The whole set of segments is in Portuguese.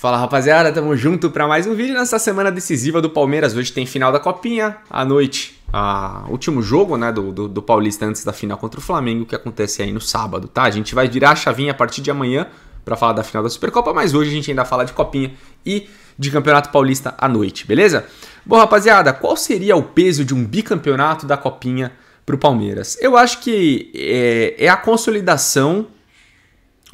Fala rapaziada, tamo junto para mais um vídeo nessa semana decisiva do Palmeiras. Hoje tem final da Copinha, à noite, a último jogo né, do, do, do, Paulista antes da final contra o Flamengo, que acontece aí no sábado, tá? A gente vai virar a chavinha a partir de amanhã para falar da final da Supercopa, mas hoje a gente ainda fala de Copinha e de Campeonato Paulista à noite, beleza? Bom, rapaziada, qual seria o peso de um bicampeonato da Copinha pro Palmeiras? Eu acho que é, é a consolidação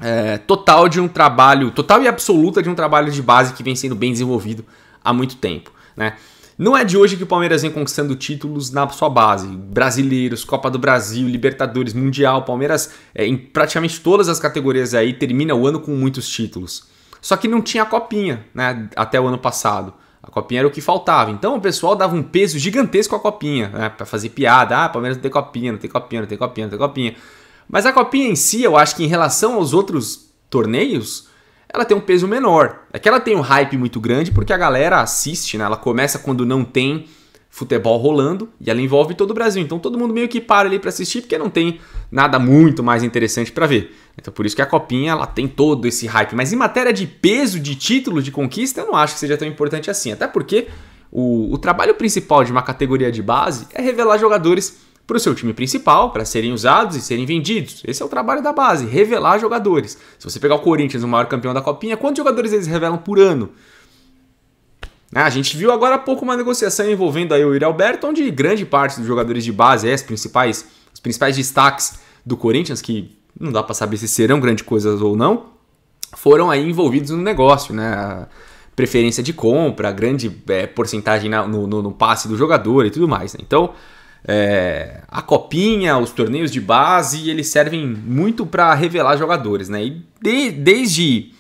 é, total de um trabalho, total e absoluta de um trabalho de base que vem sendo bem desenvolvido há muito tempo. Né? Não é de hoje que o Palmeiras vem conquistando títulos na sua base. Brasileiros, Copa do Brasil, Libertadores, Mundial. Palmeiras, é, em praticamente todas as categorias aí, termina o ano com muitos títulos. Só que não tinha a copinha né, até o ano passado. A copinha era o que faltava. Então o pessoal dava um peso gigantesco à copinha, né, para fazer piada. Ah, Palmeiras não tem copinha, não tem copinha, não tem copinha, não tem copinha. Mas a copinha em si, eu acho que em relação aos outros torneios, ela tem um peso menor. É que ela tem um hype muito grande porque a galera assiste, né? Ela começa quando não tem futebol rolando e ela envolve todo o Brasil. Então todo mundo meio que para ali para assistir porque não tem nada muito mais interessante para ver. Então por isso que a copinha ela tem todo esse hype. Mas em matéria de peso, de título, de conquista, eu não acho que seja tão importante assim. Até porque o, o trabalho principal de uma categoria de base é revelar jogadores para o seu time principal, para serem usados e serem vendidos. Esse é o trabalho da base, revelar jogadores. Se você pegar o Corinthians, o maior campeão da Copinha, quantos jogadores eles revelam por ano? Ah, a gente viu agora há pouco uma negociação envolvendo aí o Yuri Alberto, onde grande parte dos jogadores de base, é, principais, os principais destaques do Corinthians, que não dá para saber se serão grandes coisas ou não, foram aí envolvidos no negócio, né? preferência de compra, grande é, porcentagem na, no, no, no, passe do jogador e tudo mais. Né? Então, é, a copinha, os torneios de base, eles servem muito para revelar jogadores, né? E de, desde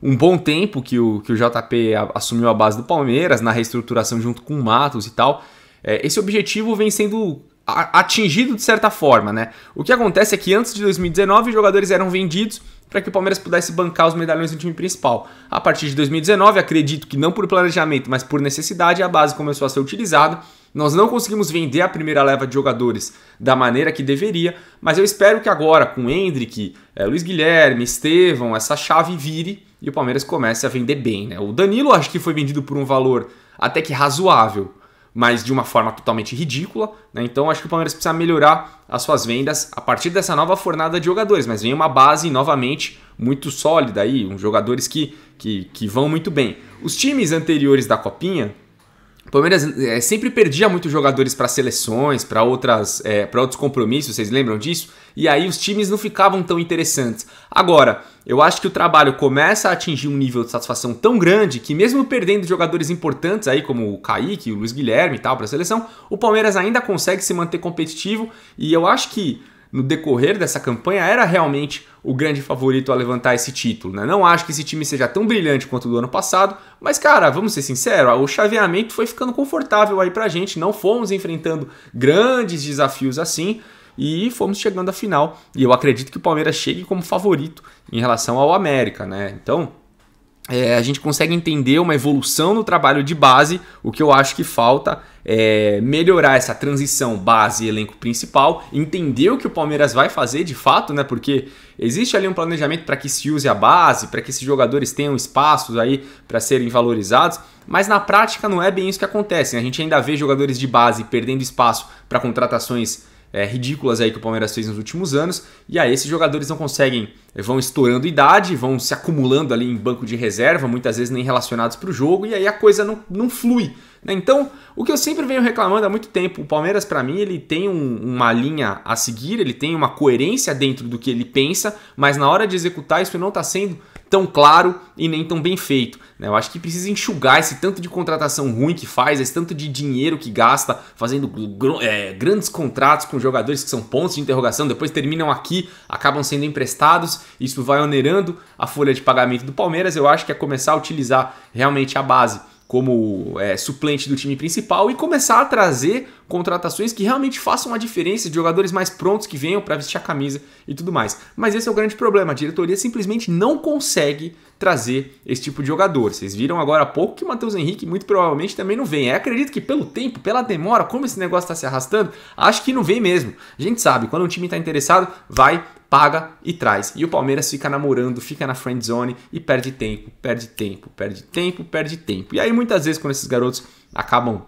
um bom tempo que o, que o JP assumiu a base do Palmeiras, na reestruturação junto com o Matos e tal, é, esse objetivo vem sendo atingido de certa forma, né? O que acontece é que antes de 2019 os jogadores eram vendidos para que o Palmeiras pudesse bancar os medalhões do time principal. A partir de 2019, acredito que não por planejamento, mas por necessidade, a base começou a ser utilizada nós não conseguimos vender a primeira leva de jogadores da maneira que deveria, mas eu espero que agora, com Hendrick, é, Luiz Guilherme, Estevão, essa chave vire e o Palmeiras comece a vender bem. Né? O Danilo acho que foi vendido por um valor até que razoável, mas de uma forma totalmente ridícula. Né? Então acho que o Palmeiras precisa melhorar as suas vendas a partir dessa nova fornada de jogadores, mas vem uma base novamente muito sólida aí, uns jogadores que, que, que vão muito bem. Os times anteriores da Copinha o Palmeiras é, sempre perdia muitos jogadores para seleções, para outras, é, para outros compromissos, vocês lembram disso? E aí os times não ficavam tão interessantes. Agora, eu acho que o trabalho começa a atingir um nível de satisfação tão grande que mesmo perdendo jogadores importantes aí como o Kaique, o Luiz Guilherme e tal para a seleção, o Palmeiras ainda consegue se manter competitivo e eu acho que no decorrer dessa campanha era realmente o grande favorito a levantar esse título. Né? Não acho que esse time seja tão brilhante quanto do ano passado, mas cara, vamos ser sinceros, o chaveamento foi ficando confortável aí pra gente, não fomos enfrentando grandes desafios assim e fomos chegando à final. E eu acredito que o Palmeiras chegue como favorito em relação ao América, né? Então, é, a gente consegue entender uma evolução no trabalho de base. O que eu acho que falta é melhorar essa transição base elenco principal, entender o que o Palmeiras vai fazer de fato, né? Porque existe ali um planejamento para que se use a base, para que esses jogadores tenham espaços aí para serem valorizados, mas na prática não é bem isso que acontece. Né? A gente ainda vê jogadores de base perdendo espaço para contratações é, ridículas aí que o Palmeiras fez nos últimos anos. E aí esses jogadores não conseguem, é, vão estourando idade, vão se acumulando ali em banco de reserva, muitas vezes nem relacionados para o jogo, e aí a coisa não, não flui. Né? Então, o que eu sempre venho reclamando há muito tempo, o Palmeiras para mim ele tem um, uma linha a seguir, ele tem uma coerência dentro do que ele pensa, mas na hora de executar isso não está sendo tão claro e nem tão bem feito. Né? Eu acho que precisa enxugar esse tanto de contratação ruim que faz, esse tanto de dinheiro que gasta fazendo é, grandes contratos com jogadores que são pontos de interrogação, depois terminam aqui, acabam sendo emprestados, isso vai onerando a folha de pagamento do Palmeiras. Eu acho que é começar a utilizar realmente a base como é, suplente do time principal e começar a trazer contratações que realmente façam a diferença de jogadores mais prontos que venham para vestir a camisa e tudo mais. Mas esse é o grande problema, a diretoria simplesmente não consegue trazer esse tipo de jogador. Vocês viram agora há pouco que o Matheus Henrique muito provavelmente também não vem. É, acredito que pelo tempo, pela demora, como esse negócio está se arrastando, acho que não vem mesmo. A gente sabe, quando um time está interessado, vai paga e traz. E o Palmeiras fica namorando, fica na friend zone e perde tempo, perde tempo, perde tempo, perde tempo. E aí muitas vezes quando esses garotos acabam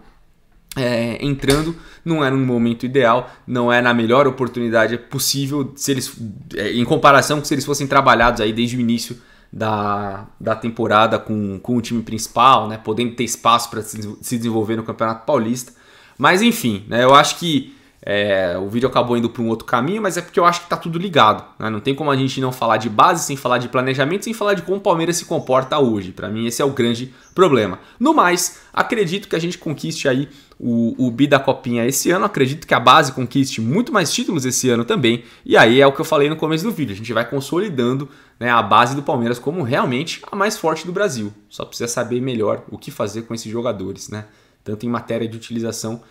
é, entrando, não é num momento ideal, não é na melhor oportunidade possível, se eles, é, em comparação com se eles fossem trabalhados aí desde o início da, da temporada com, com o time principal, né, podendo ter espaço para se, se desenvolver no Campeonato Paulista. Mas enfim, né, eu acho que é, o vídeo acabou indo para um outro caminho, mas é porque eu acho que está tudo ligado. Né? Não tem como a gente não falar de base, sem falar de planejamento, sem falar de como o Palmeiras se comporta hoje. Para mim, esse é o grande problema. No mais, acredito que a gente conquiste aí o, o bi da Copinha esse ano. Acredito que a base conquiste muito mais títulos esse ano também. E aí é o que eu falei no começo do vídeo. A gente vai consolidando né, a base do Palmeiras como realmente a mais forte do Brasil. Só precisa saber melhor o que fazer com esses jogadores, né? Tanto em matéria de utilização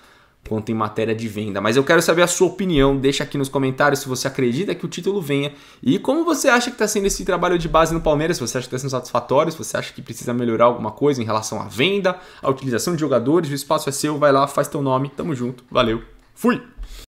quanto em matéria de venda. Mas eu quero saber a sua opinião, deixa aqui nos comentários se você acredita que o título venha e como você acha que está sendo esse trabalho de base no Palmeiras, se você acha que está sendo satisfatório, se você acha que precisa melhorar alguma coisa em relação à venda, à utilização de jogadores, o espaço é seu, vai lá, faz teu nome, tamo junto, valeu, fui!